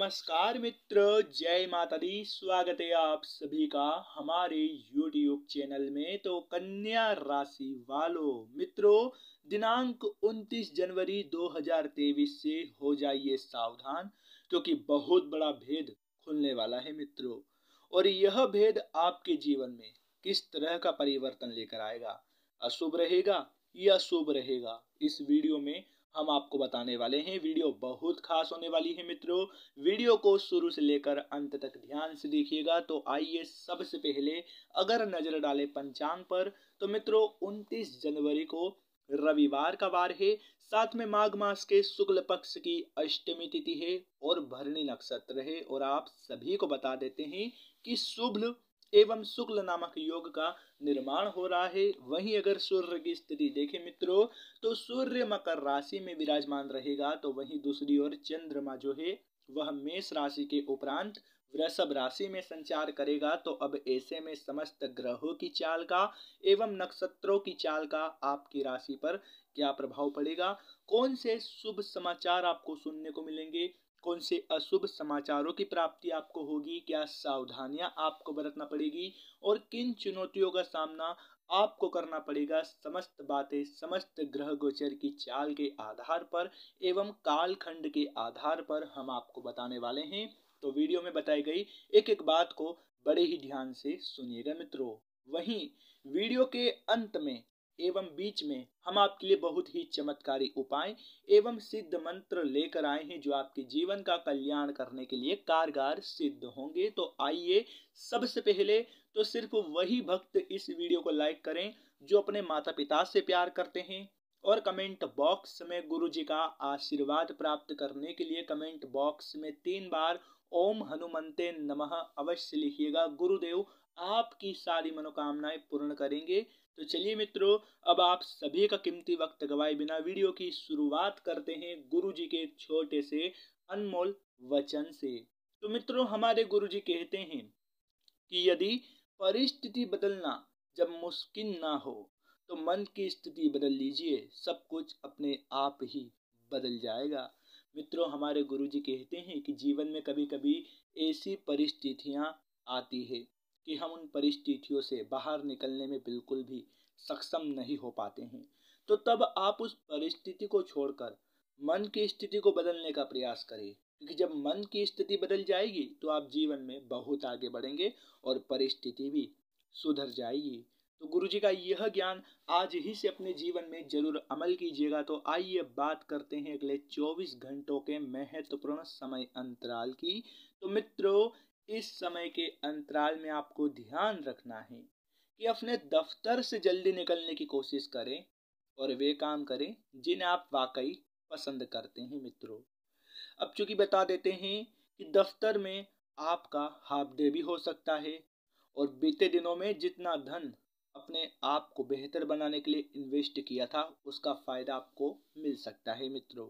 नमस्कार मित्र जय माता दी स्वागत है आप सभी का हमारे YouTube चैनल में तो कन्या राशि वालों मित्रों दिनांक 29 जनवरी 2023 से हो जाइए सावधान क्योंकि बहुत बड़ा भेद खुलने वाला है मित्रों और यह भेद आपके जीवन में किस तरह का परिवर्तन लेकर आएगा अशुभ रहेगा या शुभ रहेगा इस वीडियो में हम आपको बताने वाले हैं वीडियो बहुत खास होने वाली है मित्रों वीडियो को शुरू से लेकर अंत तक ध्यान से देखिएगा तो आइए सबसे पहले अगर नजर डाले पंचांग पर तो मित्रों उनतीस जनवरी को रविवार का वार है साथ में माघ मास के शुक्ल पक्ष की अष्टमी तिथि है और भरणी नक्षत्र है और आप सभी को बता देते हैं कि शुभ एवं शुक्ल नामक योग का निर्माण हो रहा है वहीं अगर सूर्य की स्थिति देखें मित्रों तो सूर्य मकर राशि में विराजमान रहेगा तो वहीं दूसरी ओर चंद्रमा जो है वह मेष राशि के उपरांत वृषभ राशि में संचार करेगा तो अब ऐसे में समस्त ग्रहों की चाल का एवं नक्षत्रों की चाल का आपकी राशि पर क्या प्रभाव पड़ेगा कौन से शुभ समाचार आपको सुनने को मिलेंगे कौन से अशुभ समाचारों की प्राप्ति आपको होगी क्या सावधानियां आपको बरतना पड़ेगी और किन चुनौतियों का सामना आपको करना पड़ेगा समस्त बातें समस्त ग्रह गोचर की चाल के आधार पर एवं कालखंड के आधार पर हम आपको बताने वाले हैं तो वीडियो में बताई गई एक एक बात को बड़े ही ध्यान से सुनिएगा मित्रों वहीं वीडियो के अंत में एवं बीच में हम आपके लिए बहुत ही चमत्कारी उपाय एवं सिद्ध मंत्र लेकर आए हैं जो आपके जीवन का कल्याण करने के लिए कारगर सिद्ध होंगे तो आइए सबसे पहले तो सिर्फ वही भक्त इस वीडियो को लाइक करें जो अपने माता पिता से प्यार करते हैं और कमेंट बॉक्स में गुरु जी का आशीर्वाद प्राप्त करने के लिए कमेंट बॉक्स में तीन बार ओम हनुमंते नमः अवश्य लिखिएगा गुरुदेव आपकी सारी मनोकामनाएं पूर्ण करेंगे तो चलिए मित्रों अब आप सभी का कीमती वक्त गवाए बिना वीडियो की शुरुआत करते हैं गुरु जी के छोटे से अनमोल वचन से तो मित्रों हमारे गुरु जी कहते हैं कि यदि परिस्थिति बदलना जब मुश्किल ना हो तो मन की स्थिति बदल लीजिए सब कुछ अपने आप ही बदल जाएगा मित्रों हमारे गुरु जी कहते हैं कि जीवन में कभी कभी ऐसी परिस्थितियाँ आती है कि हम उन परिस्थितियों से बाहर निकलने में बिल्कुल भी सक्षम नहीं हो पाते हैं तो तब आप उस परिस्थिति को छोड़कर मन की स्थिति को बदलने का प्रयास करें क्योंकि जब मन की स्थिति बदल जाएगी तो आप जीवन में बहुत आगे बढ़ेंगे और परिस्थिति भी सुधर जाएगी तो गुरु जी का यह ज्ञान आज ही से अपने जीवन में जरूर अमल कीजिएगा तो आइए बात करते हैं अगले 24 घंटों के महत्वपूर्ण समय अंतराल की तो मित्रों इस समय के अंतराल में आपको ध्यान रखना है कि अपने दफ्तर से जल्दी निकलने की कोशिश करें और वे काम करें जिन्हें आप वाकई पसंद करते हैं मित्रों अब चूंकि बता देते हैं कि दफ्तर में आपका हाफ डे भी हो सकता है और बीते दिनों में जितना धन अपने आप को बेहतर बनाने के लिए इन्वेस्ट किया था उसका फ़ायदा आपको मिल सकता है मित्रों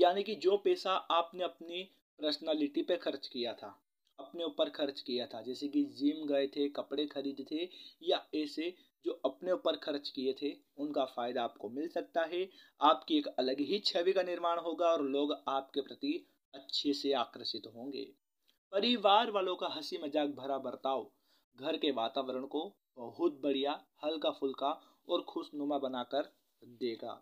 यानी कि जो पैसा आपने अपनी पर्सनालिटी पे खर्च किया था अपने ऊपर खर्च किया था जैसे कि जिम गए थे कपड़े खरीदे थे या ऐसे जो अपने ऊपर खर्च किए थे उनका फ़ायदा आपको मिल सकता है आपकी एक अलग ही छवि का निर्माण होगा और लोग आपके प्रति अच्छे से आकर्षित होंगे परिवार वालों का हंसी मजाक भरा बर्ताव घर के वातावरण को बहुत बढ़िया हल्का फुल्का और खुशनुमा बनाकर देगा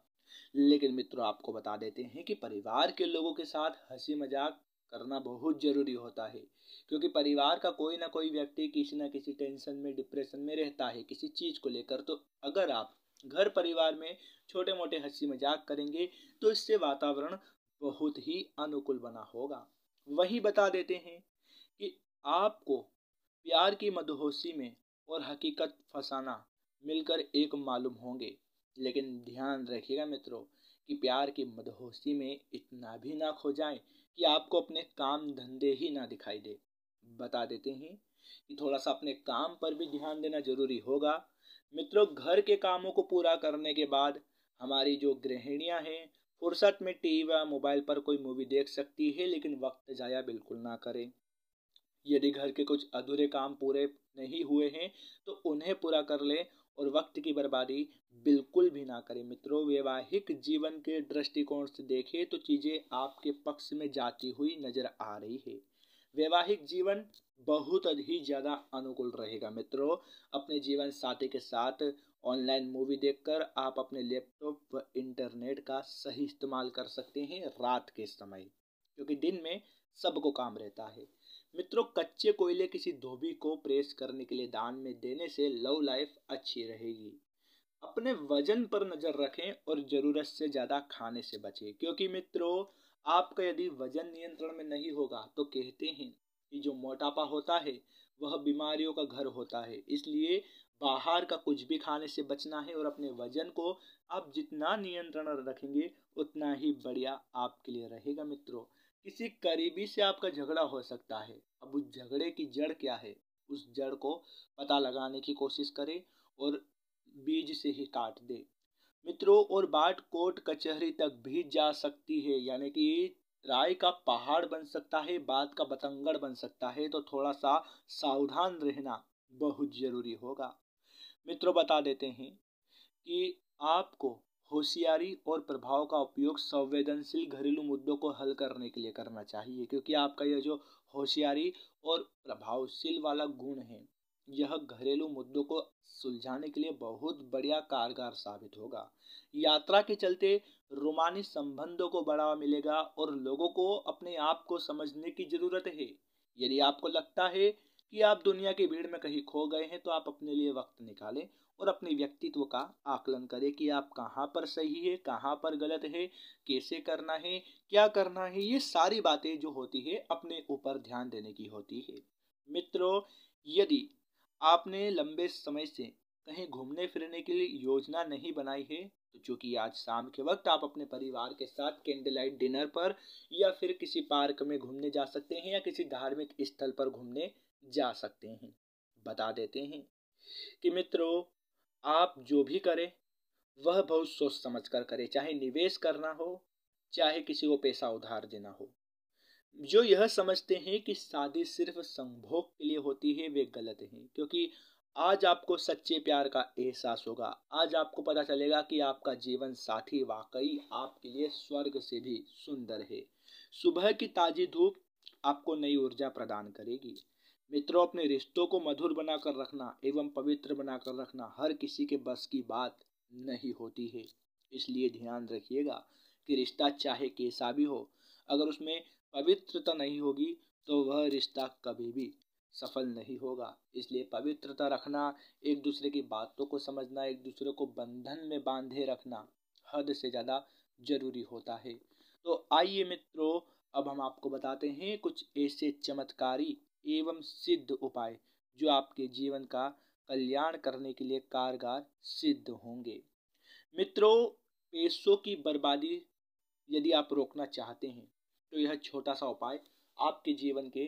लेकिन मित्रों आपको बता देते हैं कि परिवार के लोगों के साथ हंसी मजाक करना बहुत ज़रूरी होता है क्योंकि परिवार का कोई ना कोई व्यक्ति किसी ना किसी टेंशन में डिप्रेशन में रहता है किसी चीज़ को लेकर तो अगर आप घर परिवार में छोटे मोटे हंसी मजाक करेंगे तो इससे वातावरण बहुत ही अनुकूल बना होगा वही बता देते हैं कि आपको प्यार की मदहोशी में और हकीकत फसाना मिलकर एक मालूम होंगे लेकिन ध्यान रखिएगा मित्रों कि प्यार की मदहोशी में इतना भी ना खो जाएं कि आपको अपने काम धंधे ही ना दिखाई दे बता देते हैं कि थोड़ा सा अपने काम पर भी ध्यान देना जरूरी होगा मित्रों घर के कामों को पूरा करने के बाद हमारी जो गृहिणियाँ हैं फुर्सत में टीवी व मोबाइल पर कोई मूवी देख सकती है लेकिन वक्त जाया बिल्कुल ना करें यदि घर के कुछ अधूरे काम पूरे नहीं हुए हैं तो उन्हें पूरा कर लें और वक्त की बर्बादी बिल्कुल भी ना करें मित्रों वैवाहिक जीवन के दृष्टिकोण से देखें तो चीज़ें आपके पक्ष में जाती हुई नज़र आ रही है वैवाहिक जीवन बहुत ही ज़्यादा अनुकूल रहेगा मित्रों अपने जीवन साथी के साथ ऑनलाइन मूवी देखकर आप अपने लैपटॉप व इंटरनेट का सही इस्तेमाल कर सकते हैं रात के समय क्योंकि दिन में सबको काम रहता है मित्रों कच्चे कोयले किसी धोबी को प्रेस करने के लिए दान में देने से लव लाइफ अच्छी रहेगी अपने वजन पर नज़र रखें और ज़रूरत से ज़्यादा खाने से बचें क्योंकि मित्रों आपका यदि वजन नियंत्रण में नहीं होगा तो कहते हैं कि जो मोटापा होता है वह बीमारियों का घर होता है इसलिए बाहर का कुछ भी खाने से बचना है और अपने वजन को आप जितना नियंत्रण रखेंगे उतना ही बढ़िया आपके लिए रहेगा मित्रों किसी करीबी से आपका झगड़ा हो सकता है अब उस झगड़े की जड़ क्या है उस जड़ को पता लगाने की कोशिश करें और बीज से ही काट दे मित्रों और बाट कोर्ट कचहरी तक भी जा सकती है यानी कि राय का पहाड़ बन सकता है बात का बतंगड़ बन सकता है तो थोड़ा सा सावधान रहना बहुत ज़रूरी होगा मित्रों बता देते हैं कि आपको होशियारी और प्रभाव का उपयोग संवेदनशील घरेलू मुद्दों को हल करने के लिए करना चाहिए क्योंकि आपका यह जो होशियारी और प्रभावशील वाला गुण है यह घरेलू मुद्दों को सुलझाने के लिए बहुत बढ़िया कारगर साबित होगा यात्रा के चलते रोमानी संबंधों को बढ़ावा मिलेगा और लोगों को अपने आप को समझने की ज़रूरत है यदि आपको लगता है कि आप दुनिया की भीड़ में कहीं खो गए हैं तो आप अपने लिए वक्त निकालें और अपने व्यक्तित्व का आकलन करें कि आप कहाँ पर सही है कहाँ पर गलत है कैसे करना है क्या करना है ये सारी बातें जो होती है अपने ऊपर ध्यान देने की होती है मित्रों यदि आपने लंबे समय से कहीं घूमने फिरने के लिए योजना नहीं बनाई है तो चूँकि आज शाम के वक्त आप अपने परिवार के साथ कैंडल लाइट डिनर पर या फिर किसी पार्क में घूमने जा सकते हैं या किसी धार्मिक स्थल पर घूमने जा सकते हैं बता देते हैं कि मित्रों आप जो भी करें वह बहुत सोच समझ कर करें चाहे निवेश करना हो चाहे किसी को पैसा उधार देना हो जो यह समझते हैं कि शादी सिर्फ संभोग के लिए होती है वे गलत हैं क्योंकि आज आपको सच्चे प्यार का एहसास होगा आज आपको पता चलेगा कि आपका जीवन साथी वाकई आपके लिए स्वर्ग से भी सुंदर है सुबह की ताजी धूप आपको नई ऊर्जा प्रदान करेगी मित्रों अपने रिश्तों को मधुर बनाकर रखना एवं पवित्र बनाकर रखना हर किसी के बस की बात नहीं होती है इसलिए ध्यान रखिएगा कि रिश्ता चाहे कैसा भी हो अगर उसमें पवित्रता नहीं होगी तो वह रिश्ता कभी भी सफल नहीं होगा इसलिए पवित्रता रखना एक दूसरे की बातों को समझना एक दूसरे को बंधन में बांधे रखना हद से ज़्यादा जरूरी होता है तो आइए मित्रों अब हम आपको बताते हैं कुछ ऐसे चमत्कारी एवं सिद्ध उपाय जो आपके जीवन का कल्याण करने के लिए कारगर सिद्ध होंगे मित्रों पैसों की बर्बादी यदि आप रोकना चाहते हैं तो यह छोटा सा उपाय आपके जीवन के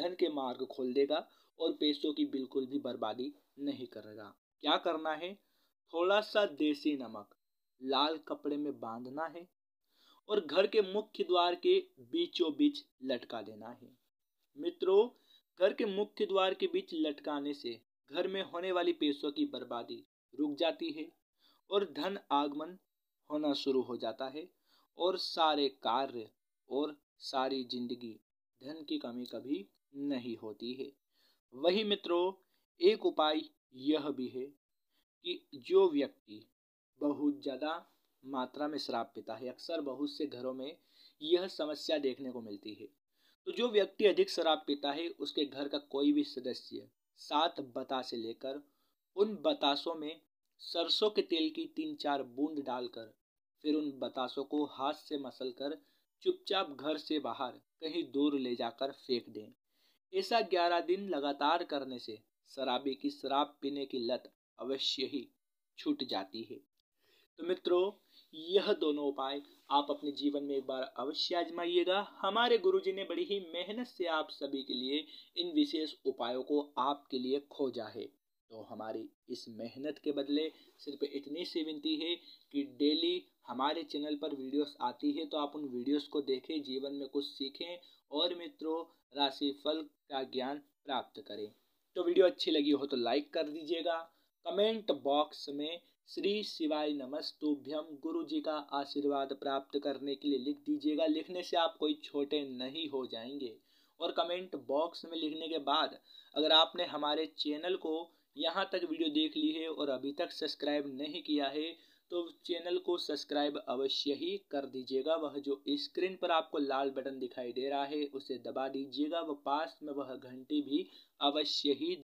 धन के मार्ग खोल देगा और पैसों की बिल्कुल भी बर्बादी नहीं करेगा क्या करना है थोड़ा सा देसी नमक लाल कपड़े में बांधना है और घर के मुख्य द्वार के बीचों बीच लटका देना है मित्रों घर के मुख्य द्वार के बीच लटकाने से घर में होने वाली पैसों की बर्बादी रुक जाती है और धन आगमन होना शुरू हो जाता है और सारे कार्य और सारी जिंदगी धन की कमी कभी नहीं होती है वही मित्रों एक उपाय यह भी है कि जो व्यक्ति बहुत ज़्यादा मात्रा में शराब पीता है अक्सर बहुत से घरों में यह समस्या देखने को मिलती है तो जो व्यक्ति अधिक शराब पीता है उसके घर का कोई भी सदस्य सात बतासे लेकर उन बतासों में सरसों के तेल की तीन चार बूंद डालकर फिर उन बतासों को हाथ से मसल कर चुपचाप घर से बाहर कहीं दूर ले जाकर फेंक दें ऐसा ग्यारह दिन लगातार करने से शराबी की शराब पीने की लत अवश्य ही छूट जाती है तो मित्रों यह दोनों उपाय आप अपने जीवन में एक बार अवश्य आजमाइएगा हमारे गुरुजी ने बड़ी ही मेहनत से आप सभी के लिए इन विशेष उपायों को आपके लिए खोजा है तो हमारी इस मेहनत के बदले सिर्फ इतनी सी विनती है कि डेली हमारे चैनल पर वीडियोस आती है तो आप उन वीडियोस को देखें जीवन में कुछ सीखें और मित्रों राशि फल का ज्ञान प्राप्त करें तो वीडियो अच्छी लगी हो तो लाइक कर दीजिएगा कमेंट बॉक्स में श्री शिवाय नमस्तुभ्यम गुरु जी का आशीर्वाद प्राप्त करने के लिए लिख दीजिएगा लिखने से आप कोई छोटे नहीं हो जाएंगे और कमेंट बॉक्स में लिखने के बाद अगर आपने हमारे चैनल को यहाँ तक वीडियो देख ली है और अभी तक सब्सक्राइब नहीं किया है तो चैनल को सब्सक्राइब अवश्य ही कर दीजिएगा वह जो स्क्रीन पर आपको लाल बटन दिखाई दे रहा है उसे दबा दीजिएगा वह पास में वह घंटी भी अवश्य ही